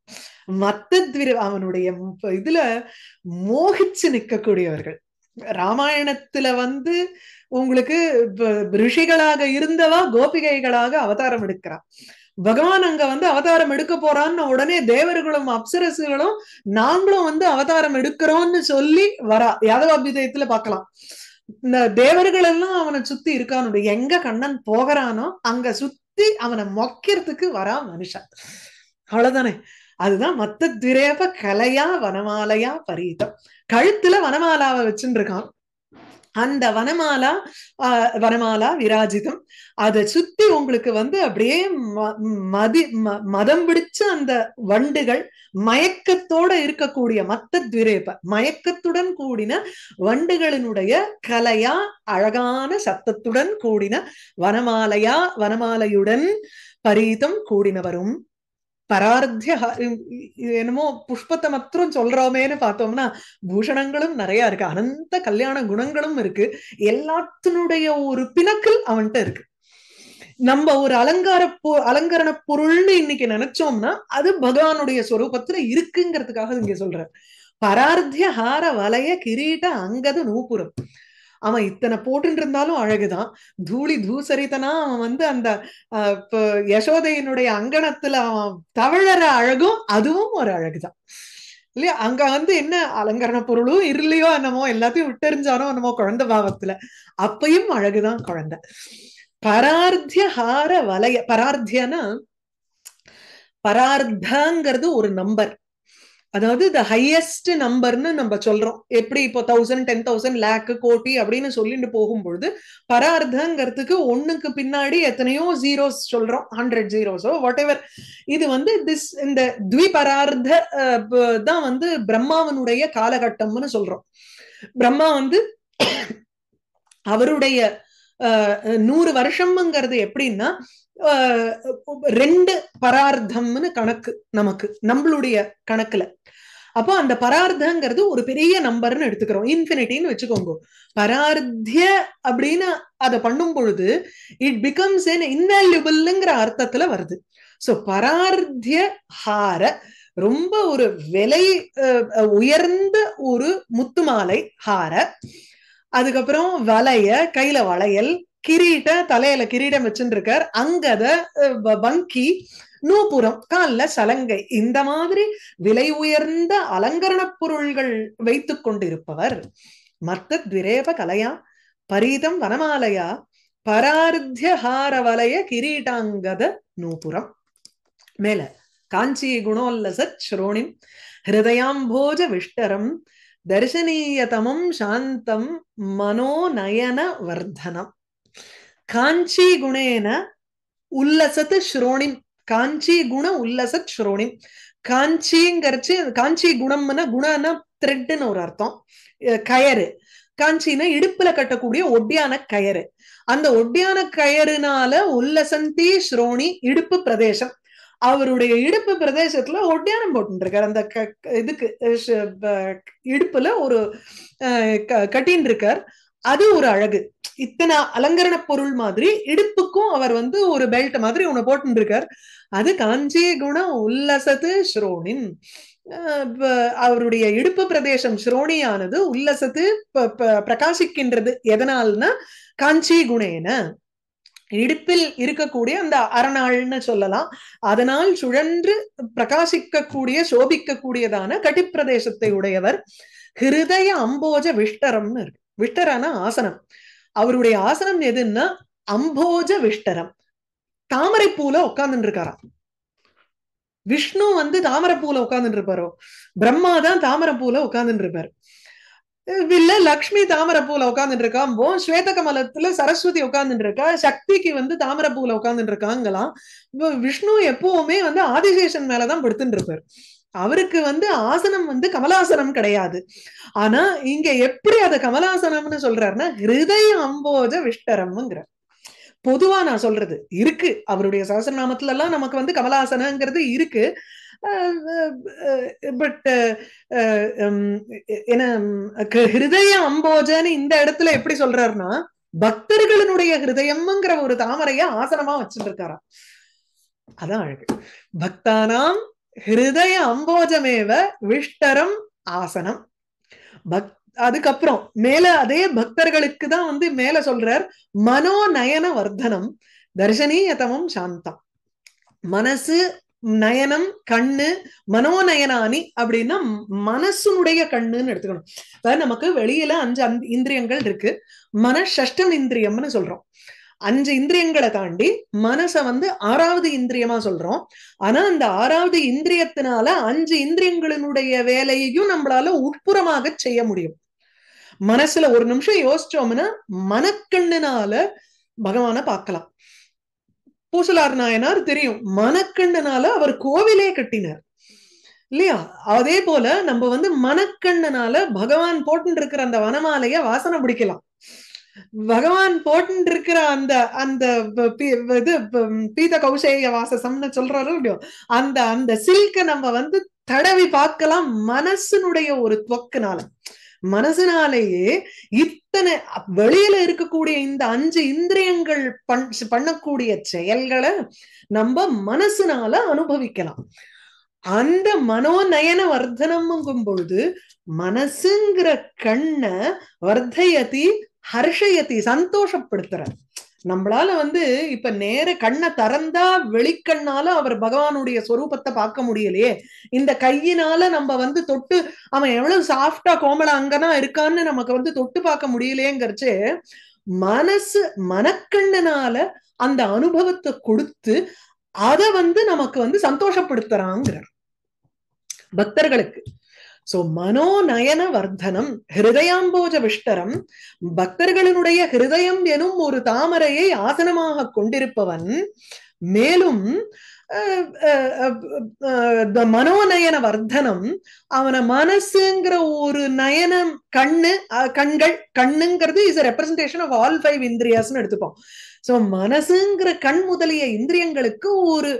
மத்த அவனுடைய இதுல மோகிச்சு நிக்கக்கூடியவர்கள் ராமாயணத்துல வந்து உங்களுக்கு ரிஷிகளாக இருந்தவா கோபிகைகளாக அவதாரம் எடுக்கிறா பகவான் அங்க வந்து அவதாரம் எடுக்க போறான்னு உடனே தேவர்களும் அப்சரசுகளும் நாங்களும் வந்து அவதாரம் எடுக்கிறோம்னு சொல்லி வரா அபிதயத்துல பாக்கலாம் இந்த தேவர்கள் எல்லாம் அவனை சுத்தி இருக்கானு எங்க கண்ணன் போகிறானோ அங்க சுத்தி அவனை மொக்கிறதுக்கு வரா மனுஷன் அவ்வளவுதானே அதுதான் மத்த திரேப கலையா வனமாலையா பரீதம் கழுத்துல வனமாலாவை வச்சுருக்கான் அந்த வனமாலா வனமாலா விராஜிதம் அதை சுத்தி உங்களுக்கு வந்து அப்படியே மதி மதம் பிடிச்ச அந்த வண்டுகள் மயக்கத்தோட இருக்கக்கூடிய மத்த துரேப மயக்கத்துடன் கூடின வண்டுகளினுடைய கலையா அழகான சத்தத்துடன் கூடின வனமாலையா வனமாலையுடன் பரீதம் கூடினவரும் பரார்த்திய என்னமோ புஷ்பத்தை மாத்திரம் சொல்றோமேன்னு பார்த்தோம்னா பூஷணங்களும் நிறைய இருக்கு அனந்த கல்யாண குணங்களும் இருக்கு எல்லாத்தினுடைய ஒரு பிணக்கில் அவன்கிட்ட இருக்கு நம்ம ஒரு அலங்கார பொ அலங்கரண பொருள்னு இன்னைக்கு நினைச்சோம்னா அது பகவானுடைய சொரூபத்துல இருக்குங்கிறதுக்காக இங்க சொல்ற பரார்த்திய ஹார வலய கிரீட அங்கது நூபுரம் அவன் இத்தனை போட்டுட்டு இருந்தாலும் அழகுதான் தூளி தூசரித்தனா அவன் வந்து அந்த யசோதையினுடைய அங்கணத்துல அவன் தவழற அழகும் அதுவும் ஒரு அழகுதான் இல்லையா அங்க வந்து என்ன அலங்கரண பொருளும் இருலையோ என்னமோ எல்லாத்தையும் விட்டெறிஞ்சானோ என்னமோ குழந்தை பாவத்துல அப்பையும் அழகுதான் குழந்தை பரார்த்திய ஹார வலைய பரார்த்தியனா பரார்த்தங்கிறது ஒரு நம்பர் அதாவது த ஹையஸ்ட் நம்பர்னு நம்ம சொல்றோம் எப்படி இப்போ தௌசண்ட் டென் தௌசண்ட் லேக்கு கோட்டி அப்படின்னு சொல்லிட்டு போகும்பொழுது பரார்த்தங்கிறதுக்கு ஒண்ணுக்கு பின்னாடி எத்தனையோ ஜீரோஸ் சொல்றோம் ஹண்ட்ரட் ஜீரோஸோ வாட் எவர் இது வந்து திஸ் இந்த த்வி தான் வந்து பிரம்மாவனுடைய காலகட்டம்னு சொல்றோம் பிரம்மா வந்து அவருடைய நூறு வருஷம்ங்கிறது எப்படின்னா ரெண்டு பரார்த்தம்னு கணக்கு நமக்கு நம்மளுடைய கணக்குல அப்போ அந்த பரார்த்தங்கிறது ஒரு பெரிய நம்பர்னு எடுத்துக்கிறோம் இன்ஃபினிட்டின்னு வச்சுக்கோங்க பரார்த்திய அப்படின்னு அதை பண்ணும் பொழுது இட் பிகம்ஸ் என் இன்னல்யூபிள்ங்கிற அர்த்தத்துல வருது ஸோ பரார்த்திய ஹார ரொம்ப ஒரு விலை உயர்ந்த ஒரு முத்துமாலை ஹார அதுக்கப்புறம் வளைய கையில வளையல் கிரீட்ட தலையில கிரீடம் வச்சுருக்கார் அங்கத வங்கி நூபுரம் கால்ல சலங்கை இந்த மாதிரி விலை உயர்ந்த அலங்கரண பொருள்கள் வைத்து கொண்டிருப்பவர் மத்த திரேப கலையா பரீதம் வனமாலயா பரார்த்தியஹார வலய கிரீட்டாங்கத நூபுரம் மேல காஞ்சி குணோல்லசத் ஹிருதயாம் ஹிருதயாம்போஜ விஷ்டரம் தரிசனீயதமம் சாந்தம் மனோநயன வர்தனம் காஞ்சி குணேன உல்லசத்து ஸ்ரோணின் காஞ்சி குண உல்லசத் ஸ்ரோணின் காஞ்சிங்கிறச்சு காஞ்சி குணம்னா குணம்னா த்ரெட்னு ஒரு அர்த்தம் கயறு காஞ்சினா இடுப்புல கட்டக்கூடிய ஒட்டியான கயறு அந்த ஒட்டியான கயறுனால உல்லசந்தி ஸ்ரோணி இடுப்பு பிரதேசம் அவருடைய இடுப்பு பிரதேசத்துல ஒட்டியானம் போட்டுருக்காரு அந்த இதுக்கு இடுப்புல ஒரு கட்டின்னு இருக்கார் அது ஒரு அழகு இத்தனை அலங்கரண பொருள் மாதிரி இடுப்புக்கும் அவர் வந்து ஒரு பெல்ட் மாதிரி ஒண்ணு போட்டுருக்கார் அது காஞ்சி குண உல்லசத்து ஸ்ரோனின் அவருடைய இடுப்பு பிரதேசம் ஸ்ரோணியானது உல்லசத்து பிரகாசிக்கின்றது எதனால்னா காஞ்சி குணேன இடுப்பில் இருக்கக்கூடிய அந்த அரணாள்னு சொல்லலாம் அதனால் சுழன்று பிரகாசிக்கக்கூடிய சோபிக்கக்கூடியதான கட்டிப்பிரதேசத்தை உடையவர் ஹிருதய அம்போஜ விஷ்டரம்னு இருக்கு விஷ்டரான ஆசனம் அவருடைய ஆசனம் எதுன்னா அம்போஜ விஷ்டரம் தாமரை பூல உட்கார்ந்துட்டு இருக்காராம் விஷ்ணு வந்து தாமரை பூல உட்கார்ந்துட்டு இருப்பாரோ பிரம்மா தான் தாமரை பூல உட்கார்ந்துட்டு இருப்பாரு இல்ல லக்ஷ்மி தாமரை பூல உட்கார்ந்துட்டு இருக்காம்போ ஸ்வேத கமலத்துல சரஸ்வதி உட்கார்ந்துட்டு இருக்கா சக்திக்கு வந்து தாமரை பூல உட்கார்ந்துட்டு இருக்காங்களாம் விஷ்ணு எப்பவுமே வந்து ஆதிசேஷன் மேலதான் படுத்துட்டு இருப்பாரு அவருக்கு வந்து ஆசனம் வந்து கமலாசனம் கிடையாது ஆனா இங்க எப்படி அதை கமலாசனம்னு சொல்றாருன்னா ஹிருதய அம்போஜ விஷ்டரம்ங்கிறார் பொதுவா நான் சொல்றது இருக்கு அவருடைய சாசனநாமத்துல எல்லாம் நமக்கு வந்து கமலாசனங்கிறது இருக்கு பட் என்ன ஹிருதய அம்போஜன்னு இந்த இடத்துல எப்படி சொல்றாருன்னா பக்தர்களுடைய ஹிருதயம்ங்கிற ஒரு தாமரைய ஆசனமா வச்சுட்டு இருக்காராம் அதான் அழகு பக்தானாம் ஹிருதய அம்போஜமேவ விஷ்டரம் ஆசனம் பக் அதுக்கப்புறம் மேல அதே பக்தர்களுக்கு தான் வந்து மேல சொல்றார் மனோநயன வர்த்தனம் தர்சனீயதமம் சாந்தம் மனசு நயனம் கண்ணு மனோநயனானி அப்படின்னா மனசுனுடைய கண்ணுன்னு எடுத்துக்கணும் அதாவது நமக்கு வெளியில அஞ்சு இந்திரியங்கள் இருக்கு மன சஷ்டம் இந்திரியம்னு சொல்றோம் அஞ்சு இந்திரியங்களை தாண்டி மனசை வந்து ஆறாவது இந்திரியமா சொல்றோம் ஆனா அந்த ஆறாவது இந்திரியத்தினால அஞ்சு இந்திரியங்களினுடைய வேலையையும் நம்மளால உட்புறமாக செய்ய முடியும் மனசுல ஒரு நிமிஷம் யோசிச்சோம்னா மனக்கண்ணினால பகவான பார்க்கலாம் பூசலார் நாயனார் தெரியும் மனக்கண்ணனால அவர் கோவிலே கட்டினார் இல்லையா அதே போல நம்ம வந்து மனக்கண்ணனால பகவான் போட்டு இருக்கிற அந்த வனமாலைய வாசனை பிடிக்கலாம் பகவான் போட்டு இருக்கிற அந்த அந்த இது பீத கௌசேய வாசசம்னு சொல்றாரோ இல்லையோ அந்த அந்த சில்க நம்ம வந்து தடவி பார்க்கலாம் மனசனுடைய ஒரு துவக்குனால மனசனாலேயே இத்தனை வெளியில இருக்கக்கூடிய இந்த அஞ்சு இந்திரியங்கள் பண் பண்ணக்கூடிய செயல்களை நம்ம மனசுனால அனுபவிக்கலாம் அந்த மனோநயன வர்த்தனம்ங்கும் பொழுது மனசுங்கிற கண்ண வர்த்தயதி ஹர்ஷயத்தி சந்தோஷப்படுத்துற நம்மளால வந்து இப்ப நேர கண்ணை திறந்தா வெளிக்கண்ணால அவர் பகவானுடைய ஸ்வரூபத்தை பார்க்க முடியலையே இந்த கையினால நம்ம வந்து தொட்டு அவன் எவ்வளவு சாஃப்டா கோமலா அங்கனா இருக்கான்னு நமக்கு வந்து தொட்டு பார்க்க முடியலையேங்கிறச்சு மனசு மனக்கண்ணனால அந்த அனுபவத்தை கொடுத்து அதை வந்து நமக்கு வந்து சந்தோஷப்படுத்துறாங்கிறார் பக்தர்களுக்கு சோ மனோநயன வர்தனம் ஹிருதயாம்போஜ விஷ்டரம் பக்தர்களினுடைய ஹிருதயம் எனும் ஒரு தாமரையை ஆசனமாக கொண்டிருப்பவன் மேலும் மனோநயன வர்தனம் அவன மனசுங்கிற ஒரு நயனம் கண்ணு கண்கள் கண்ணுங்கிறது is representation of all five இந்திரியாஸ்னு எடுத்துப்போம் சோ மனசுங்கிற கண் முதலிய இந்திரியங்களுக்கு ஒரு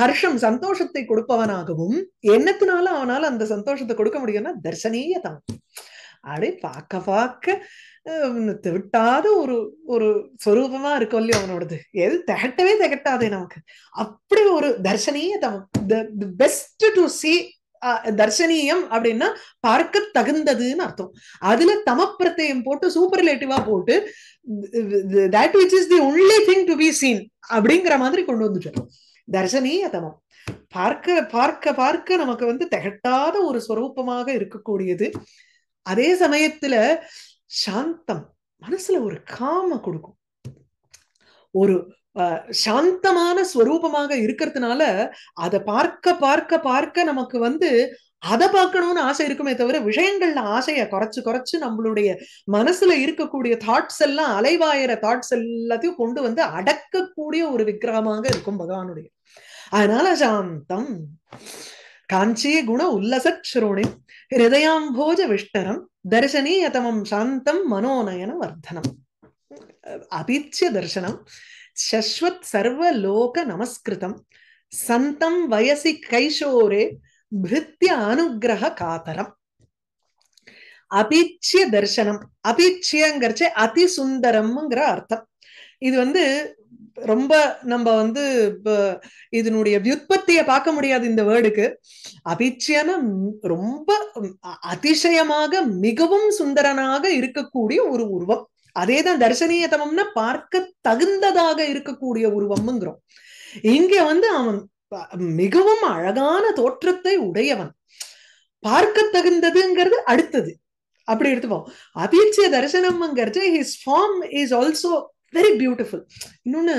ஹர்ஷம் சந்தோஷத்தை கொடுப்பவனாகவும் எண்ணத்தினால அவனால அந்த சந்தோஷத்தை கொடுக்க முடியும்னா தர்சனீய தான் அப்படியே பார்க்க பார்க்க திட்டாத ஒரு ஒரு சொரூபமா இருக்கும் இல்லையோ அவனோடது எது திகட்டவே திகட்டாதே நமக்கு அப்படி ஒரு தர்சனீய தம் பெஸ்ட் டு சி தர்சனீயம் அப்படின்னா பார்க்க தகுந்ததுன்னு அர்த்தம் அதுல தமப்பிரத்தையும் போட்டு சூப்பர்லேட்டிவா போட்டு that which is the only thing to be seen அப்படிங்கிற மாதிரி கொண்டு வந்துட்டோம் தர்சனீய தமம் பார்க்க பார்க்க பார்க்க நமக்கு வந்து திகட்டாத ஒரு ஸ்வரூபமாக இருக்கக்கூடியது அதே சமயத்துல சாந்தம் மனசுல ஒரு காம கொடுக்கும் ஒரு சாந்தமான ஸ்வரூபமாக இருக்கிறதுனால அதை பார்க்க பார்க்க பார்க்க நமக்கு வந்து அதை பார்க்கணும்னு ஆசை இருக்குமே தவிர விஷயங்கள்ல ஆசையை குறைச்சு குறைச்சு நம்மளுடைய மனசுல இருக்கக்கூடிய தாட்ஸ் எல்லாம் அலைவாயிற தாட்ஸ் எல்லாத்தையும் கொண்டு வந்து அடக்கக்கூடிய ஒரு விக்கிரமாக இருக்கும் பகவானுடைய அதனால சாந்தம் காஞ்சி குண உல்லசக்ஷரோணி ஹிருதயாம்போஜ விஷ்டரம் தரிசனீயதமம் சாந்தம் மனோநயன வர்த்தனம் அபீச்சிய தர்சனம் சஸ்வத் சர்வலோக நமஸ்கிருதம் சந்தம் வயசி கைஷோரே பிருத்திய அனுகிரக காதரம் அபீட்சிய தர்சனம் அபீட்சியங்கிறச்ச அதி சுந்தரம்ங்கிற அர்த்தம் இது வந்து ரொம்ப நம்ம வந்து இதனுடைய வியுற்பத்திய பார்க்க முடியாது இந்த வேர்டுக்கு அபிச்சியான ரொம்ப அதிசயமாக மிகவும் சுந்தரனாக இருக்கக்கூடிய ஒரு உருவம் அதேதான் தமம்னா பார்க்க தகுந்ததாக இருக்கக்கூடிய உருவம்ங்கிறோம் இங்க வந்து அவன் மிகவும் அழகான தோற்றத்தை உடையவன் பார்க்க தகுந்ததுங்கிறது அடுத்தது அப்படி எடுத்துப்போம் அபீட்சிய தரிசனம்ங்கிறது his form is also very beautiful இன்னொன்னு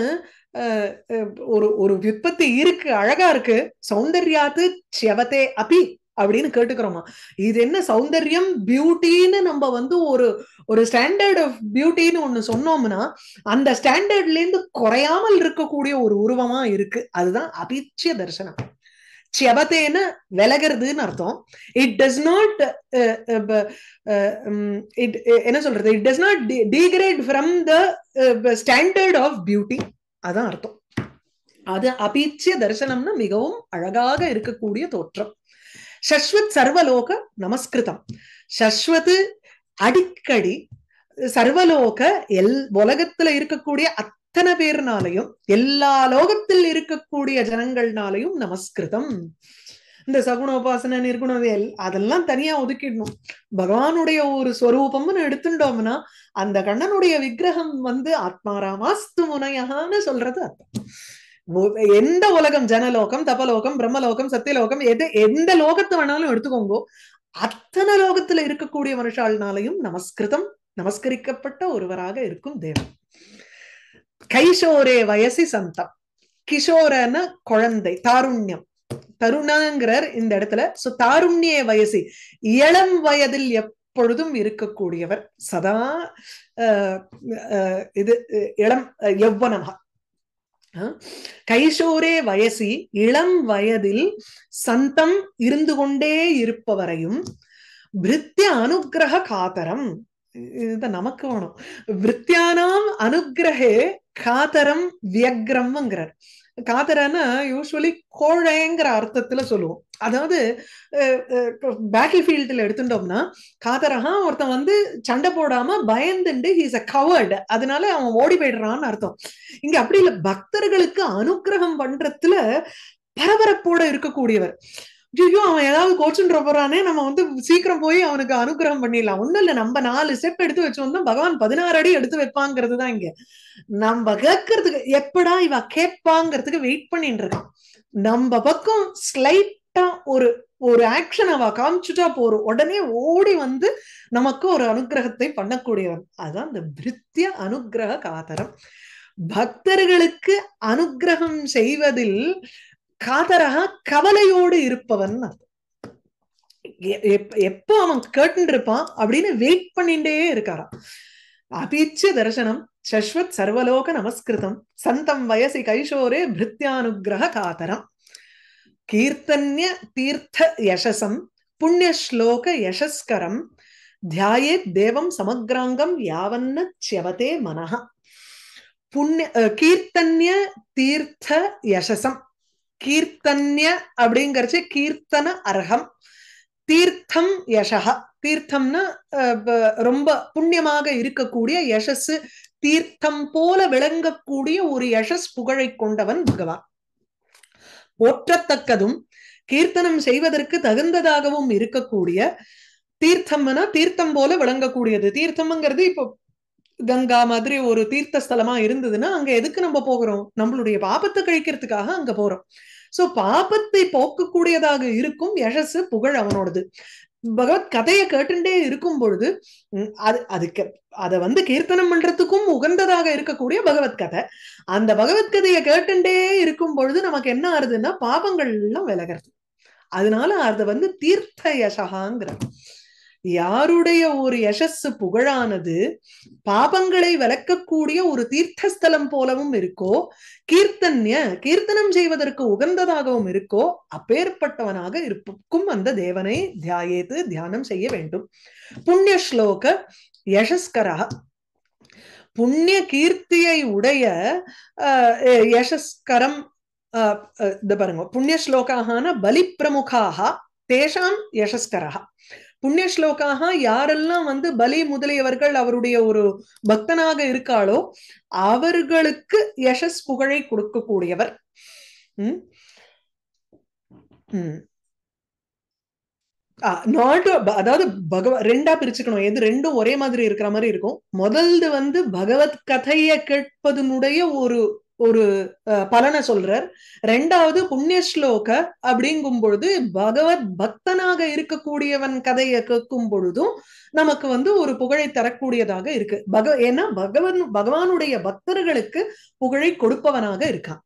ஒரு ஒரு விற்பத்தி இருக்கு அழகா இருக்கு சௌந்தர்யாத்து செவத்தே அபி அப்படின்னு கேட்டுக்கிறோமா இது என்ன சௌந்தர்யம் பியூட்டின்னு நம்ம வந்து ஒரு ஒரு ஸ்டாண்டர்ட் ஆஃப் பியூட்டின்னு ஒண்ணு சொன்னோம்னா அந்த ஸ்டாண்டர்ட்ல இருந்து குறையாமல் இருக்கக்கூடிய ஒரு உருவமா இருக்கு அதுதான் அபிச்சிய தரிசனம் செபத்தேன்னு விலகிறதுன்னு அர்த்தம் இட் டஸ் நாட் இட் என்ன சொல்றது it does not degrade from the standard of beauty அதான் அர்த்தம் அது அபீச்சிய தரிசனம்னா மிகவும் அழகாக இருக்கக்கூடிய தோற்றம் சஸ்வத் சர்வலோக நமஸ்கிருதம் சஸ்வத் அடிக்கடி சர்வலோக எல் உலகத்துல இருக்கக்கூடிய அத்தனை பேர்னாலையும் எல்லா லோகத்தில் இருக்கக்கூடிய ஜனங்கள்னாலையும் நமஸ்கிருதம் இந்த சகுணோபாசன நிர்குணவேல் அதெல்லாம் தனியா ஒதுக்கிடணும் பகவானுடைய ஒரு ஸ்வரூபம்னு எடுத்துட்டோம்னா அந்த கண்ணனுடைய விக்கிரகம் வந்து ஆத்மாராமாஸ்து முனையான்னு சொல்றது அர்த்தம் எந்த உலகம் ஜனலோகம் தபலோகம் பிரம்மலோகம் சத்தியலோகம் எது எந்த லோகத்தை வேணாலும் எடுத்துக்கோங்கோ அத்தனை லோகத்துல இருக்கக்கூடிய மனுஷாள்னாலையும் நமஸ்கிருதம் நமஸ்கரிக்கப்பட்ட ஒருவராக இருக்கும் தேவன் கைஷோரே வயசி சந்தம் கிஷோரன குழந்தை தாருண்யம் தருணாங்கிறார் இந்த இடத்துல சோ தாருண்ய வயசி இளம் வயதில் எப்பொழுதும் இருக்கக்கூடியவர் சதா இது இளம் யௌவனமா கைசோரே வயசி இளம் வயதில் சந்தம் இருந்து கொண்டே இருப்பவரையும் பிரித்திய அனுகிரக காத்தரம் இதுதான் நமக்கு வேணும் விற்த்தியானாம் அனுகிரகே காத்தரம் வியக்ரம்ங்கிறார் காதரானா யூஸ்வலி கோழைங்கிற அர்த்தத்துல சொல்லுவோம் அதாவது பேட்டில் ஃபீல்டில் எடுத்துட்டோம்னா காதரஹா ஒருத்தன் வந்து சண்டை போடாம பயந்துண்டு ஹீஸ் அ கவர்டு அதனால அவன் ஓடி போயிடுறான்னு அர்த்தம் இங்க அப்படி இல்லை பக்தர்களுக்கு அனுகிரகம் பண்றதுல பரபரப்போட இருக்கக்கூடியவர் ஐயோ அவன் ஏதாவது கோச்சுன்ற போறானே நம்ம வந்து சீக்கிரம் போய் அவனுக்கு அனுகிரகம் பண்ணிடலாம் ஒண்ணும் இல்ல நம்ம நாலு ஸ்டெப் எடுத்து வச்சோம்னா பகவான் பதினாறு அடி எடுத்து வைப்பாங்கிறது தான் இங்க நம்ம கேட்கறதுக்கு எப்படா இவ கேட்பாங்கிறதுக்கு வெயிட் பண்ணிட்டு இருக்கான் நம்ம பக்கம் ஸ்லைட்டா ஒரு ஒரு ஆக்ஷன் அவ காமிச்சுட்டா போறோம் உடனே ஓடி வந்து நமக்கு ஒரு அனுகிரகத்தை பண்ணக்கூடியவன் அதுதான் இந்த பிரித்திய அனுகிரக காதரம் பக்தர்களுக்கு அனுகிரகம் செய்வதில் காதரக கவலையோடு இருப்பவன் எப்ப அவன் கேட்டு இருப்பான் அப்படின்னு வெயிட் பண்ணிட்டே இருக்காராம் அபீச்ச தர்சனம் சஸ்வத் சர்வலோக நமஸ்கிருதம் சந்தம் வயசி கைஷோரே பிருத்யானுகிரக காதரம் கீர்த்தன்ய தீர்த்த யசசம் புண்ணிய ஸ்லோக யசஸ்கரம் தியாயே தேவம் சமக்ராங்கம் யாவன்ன சியவதே மனஹ புண்ணிய கீர்த்தன்ய தீர்த்த யசசம் கீர்த்தன்ய அப்படிங்கிறச்சு கீர்த்தன அர்ஹம் தீர்த்தம் யசகா தீர்த்தம்னா ரொம்ப புண்ணியமாக இருக்கக்கூடிய யசஸ் தீர்த்தம் போல விளங்கக்கூடிய ஒரு யசஸ் புகழை கொண்டவன் பகவான் போற்றத்தக்கதும் கீர்த்தனம் செய்வதற்கு தகுந்ததாகவும் இருக்கக்கூடிய தீர்த்தம்னா தீர்த்தம் போல விளங்கக்கூடியது தீர்த்தம்ங்கிறது இப்போ கங்கா மாதிரி ஒரு தீர்த்த ஸ்தலமா இருந்ததுன்னா அங்க எதுக்கு நம்ம போகிறோம் நம்மளுடைய பாபத்தை கழிக்கிறதுக்காக அங்க போறோம் சோ பாபத்தை போக்கக்கூடியதாக இருக்கும் யசஸ் புகழ் அவனோடது பகவத் கதையை கேட்டுட்டே இருக்கும் பொழுது அது அதுக்கு அதை வந்து கீர்த்தனம் பண்றதுக்கும் உகந்ததாக இருக்கக்கூடிய பகவத் கதை அந்த பகவத் கதையை கேட்டுட்டே இருக்கும் பொழுது நமக்கு என்ன ஆறுதுன்னா பாபங்கள் எல்லாம் விலகிறது அதனால அதை வந்து தீர்த்த யசகாங்கிறது யாருடைய ஒரு யசஸ்ஸு புகழானது பாபங்களை விளக்கக்கூடிய ஒரு தீர்த்தஸ்தலம் போலவும் இருக்கோ கீர்த்தன்ய கீர்த்தனம் செய்வதற்கு உகந்ததாகவும் இருக்கோ அப்பேற்பட்டவனாக இருக்கும் அந்த தேவனை தியாயேத்து தியானம் செய்ய வேண்டும் புண்ணிய ஸ்லோக யசஸ்கரா புண்ணிய கீர்த்தியை உடைய யசஸ்கரம் பாருங்க புண்ணிய ஸ்லோகான பலி பிரமுகாக தேஷாம் யசஸ்கரா புண்ணிய ஸ்லோக்காக யாரெல்லாம் வந்து பலி முதலியவர்கள் அவருடைய ஒரு பக்தனாக இருக்காளோ அவர்களுக்கு யசஸ் புகழை கொடுக்கக்கூடியவர் உம் உம் அதாவது பகவ ரெண்டா பிரிச்சுக்கணும் எது ரெண்டும் ஒரே மாதிரி இருக்கிற மாதிரி இருக்கும் முதல்து வந்து பகவத் கதையை கேட்பதனுடைய ஒரு ஒரு பலனை சொல்றார் ரெண்டாவது புண்ணிய ஸ்லோக அப்படிங்கும் பொழுது பகவத் பக்தனாக இருக்கக்கூடியவன் கதையை கேட்கும் பொழுதும் நமக்கு வந்து ஒரு புகழை தரக்கூடியதாக இருக்கு பக ஏன்னா பகவன் பகவானுடைய பக்தர்களுக்கு புகழை கொடுப்பவனாக இருக்கான்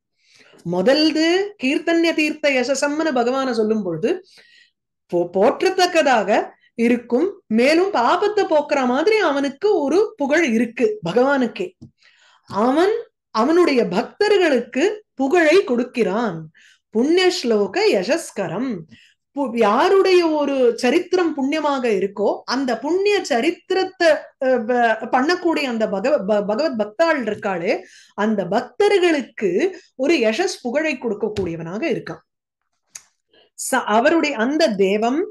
முதல்து கீர்த்தன்ய தீர்த்த யசசம்னு பகவான சொல்லும் பொழுது போ போற்றத்தக்கதாக இருக்கும் மேலும் பாபத்தை போக்குற மாதிரி அவனுக்கு ஒரு புகழ் இருக்கு பகவானுக்கே அவன் அவனுடைய பக்தர்களுக்கு புகழை கொடுக்கிறான் புண்ணிய ஸ்லோக யசஸ்கரம் யாருடைய ஒரு சரித்திரம் புண்ணியமாக இருக்கோ அந்த புண்ணிய சரித்திரத்தை பண்ணக்கூடிய அந்த பகவ பகவத் பக்தாள் இருக்காளே அந்த பக்தர்களுக்கு ஒரு யசஸ் புகழை கொடுக்கக்கூடியவனாக இருக்கான் அவருடைய அந்த தேவம்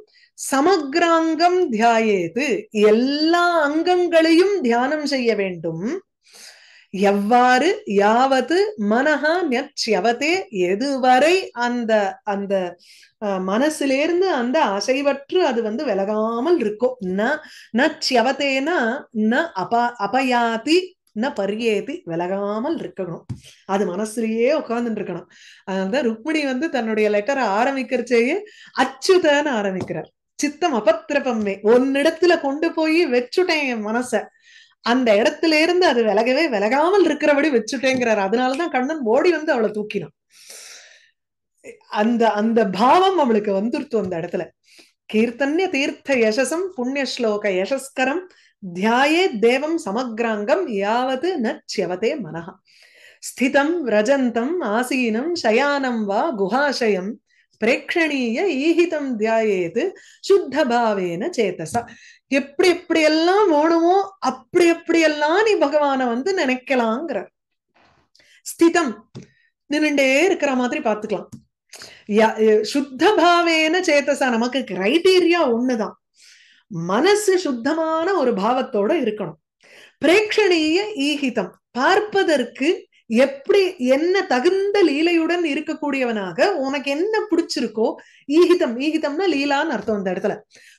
சமக்ராங்கம் தியாயேது எல்லா அங்கங்களையும் தியானம் செய்ய வேண்டும் எவ்வாறு யாவது மனஹா நியவதே எதுவரை அந்த அந்த மனசிலேருந்து அந்த அசைவற்று அது வந்து விலகாமல் இருக்கும் ந நச்சியவத்தேனா ந அப அபயாதி ந பரியேதி விலகாமல் இருக்கணும் அது மனசுலயே உட்கார்ந்துட்டு இருக்கணும் அதனால ருக்மிணி வந்து தன்னுடைய லெட்டரை ஆரம்பிக்கிறச்சேயே அச்சுதன்னு ஆரம்பிக்கிறார் சித்தம் அபத்திரபம்மே ஒன்னிடத்துல கொண்டு போய் வச்சுட்டேன் என் மனசை அந்த இடத்துல இருந்து அது விலகவே விலகாமல் இருக்கிறபடி வச்சுட்டேங்கிறாரு அதனாலதான் கண்ணன் ஓடி வந்து அவளை தூக்கினான் அந்த அந்த பாவம் அவளுக்கு வந்துருத்தும் அந்த இடத்துல கீர்த்தன்ய தீர்த்த யசசம் புண்ணிய ஸ்லோக யசஸ்கரம் தியாயே தேவம் சமக்ராங்கம் யாவது நச்சவதே மனஹா ஸ்திதம் ரஜந்தம் ஆசீனம் சயானம் வா குஹாசயம் பிரேக்ஷணீய ஈஹிதம் தியாயேது சுத்த பாவேன சேதசா எப்படி எப்படி எல்லாம் வேணுமோ அப்படி எப்படி எல்லாம் நீ பகவான வந்து நினைக்கலாங்கிற ஸ்திதம் நின்றுண்டே இருக்கிற மாதிரி பார்த்துக்கலாம் சுத்த பாவேன சேத்தசா நமக்கு கிரைடீரியா ஒண்ணுதான் மனசு சுத்தமான ஒரு பாவத்தோட இருக்கணும் பிரேட்சணீய ஈகிதம் பார்ப்பதற்கு எப்படி என்ன தகுந்த லீலையுடன் இருக்கக்கூடியவனாக உனக்கு என்ன பிடிச்சிருக்கோ ஈகிதம் ஈகிதம்னா லீலான்னு அர்த்தம் இந்த இடத்துல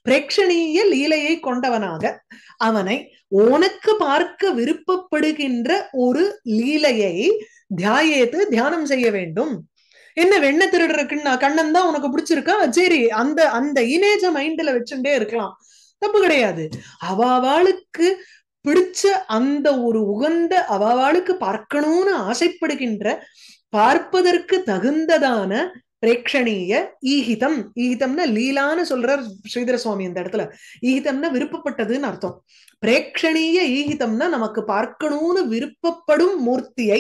பிரேட்சணீய லீலையை கொண்டவனாக அவனை உனக்கு பார்க்க விருப்பப்படுகின்ற ஒரு லீலையை தியாயேத்து தியானம் செய்ய வேண்டும் என்ன வெண்ண திருடருக்குன்னா கண்ணன் தான் உனக்கு பிடிச்சிருக்கா சரி அந்த அந்த இமேஜ மைண்ட்ல வச்சுட்டே இருக்கலாம் தப்பு கிடையாது அவாவாளுக்கு பிடிச்ச அந்த ஒரு உகந்த அவளுக்கு பார்க்கணும்னு ஆசைப்படுகின்ற பார்ப்பதற்கு தகுந்ததான பிரேக்ஷணீய ஈகிதம் ஈகிதம்னா லீலான்னு சொல்றார் ஸ்ரீதர சுவாமி இந்த இடத்துல ஈகிதம்னா விருப்பப்பட்டதுன்னு அர்த்தம் பிரேக்ஷணீய ஈகிதம்னா நமக்கு பார்க்கணும்னு விருப்பப்படும் மூர்த்தியை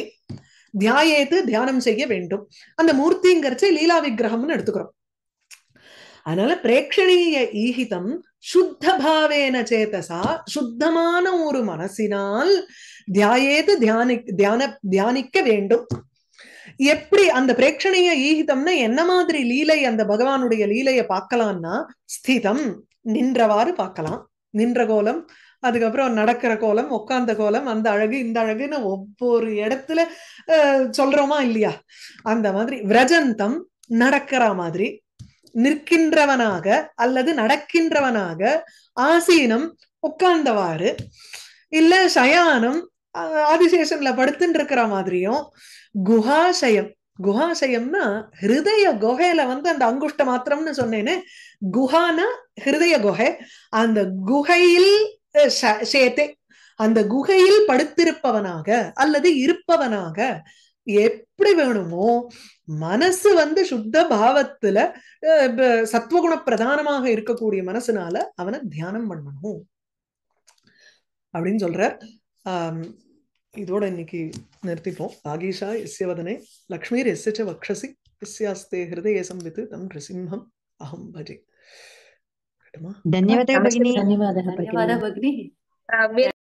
தியாயத்து தியானம் செய்ய வேண்டும் அந்த மூர்த்திங்கிறச்சு லீலா விக்கிரகம்னு எடுத்துக்கிறோம் அதனால பிரேக்ஷணீய ஈகிதம் சுத்த பாவேன சேதசா சுத்தமான ஒரு மனசினால் தியாயேது தியானி தியான தியானிக்க வேண்டும் எப்படி அந்த பிரேட்சணைய ஈகிதம்னா என்ன மாதிரி லீலை அந்த பகவானுடைய லீலைய பார்க்கலாம்னா ஸ்திதம் நின்றவாறு பார்க்கலாம் நின்ற கோலம் அதுக்கப்புறம் நடக்கிற கோலம் உட்கார்ந்த கோலம் அந்த அழகு இந்த அழகுன்னு ஒவ்வொரு இடத்துல சொல்றோமா இல்லையா அந்த மாதிரி விரஜந்தம் நடக்கிற மாதிரி நிற்கின்றவனாக அல்லது நடக்கின்றவனாக ஆசீனம் உட்கார்ந்தவாறு இல்ல சயானம் ஆதிசேஷன்ல படுத்துட்டு இருக்கிற மாதிரியும் குஹாசயம் குஹாசயம்னா ஹிருதய குகையில வந்து அந்த அங்குஷ்ட மாத்திரம்னு சொன்னேன்னு குஹானா ஹிருதய குகை அந்த குகையில் சேத்தே அந்த குகையில் படுத்திருப்பவனாக அல்லது இருப்பவனாக எப்படி வேணுமோ மனசு வந்து சுத்த பாவத்துல சத்வகுண பிரதானமாக இருக்கக்கூடிய மனசுனால அவனை தியானம் பண்ணணும் அப்படின்னு சொல்ற ஆஹ் இதோட இன்னைக்கு நிறுத்திப்போம் ஆகீஷா எஸ்யவதனே லக்ஷ்மீர் எஸ்யச்ச வக்ஷசி எஸ்யாஸ்தே ஹிருதய சம்வித்து தம் நృసింహம் அஹம் பஜே ధన్యవాదాలు భగిని ధన్యవాదాలు